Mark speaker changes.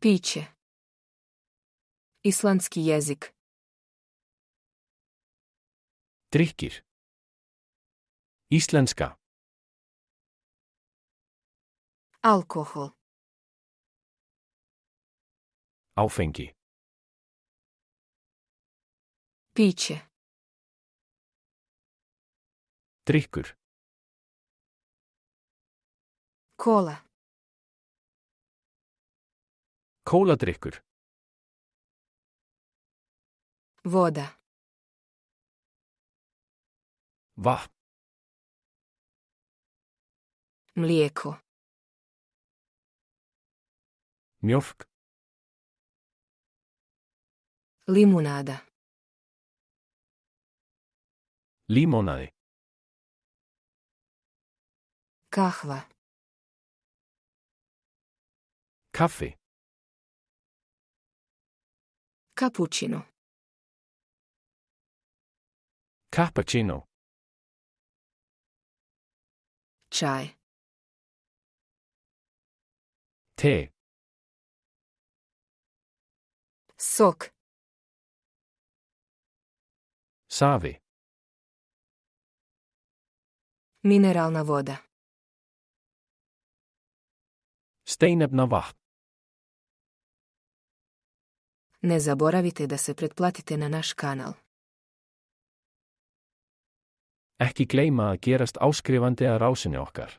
Speaker 1: Пичи. Исландский язык. Drykkir. Íslenska. Alkohol. Áfengi. Píki. Drykkur. Kóla. Kóladrykkur. Voda. Va. Mlijeko. Mjofk. Limunada. Limonaj. Kahva. Kafe. Cappuccino. Cappuccino. Chai. Te. Sok. Savi. Mineralna voda. Stejnebna voda. Ne zaboravite da se pretplatite na naš kanal. Ekki gleima að gerast áskrifandi að rásinni okkar.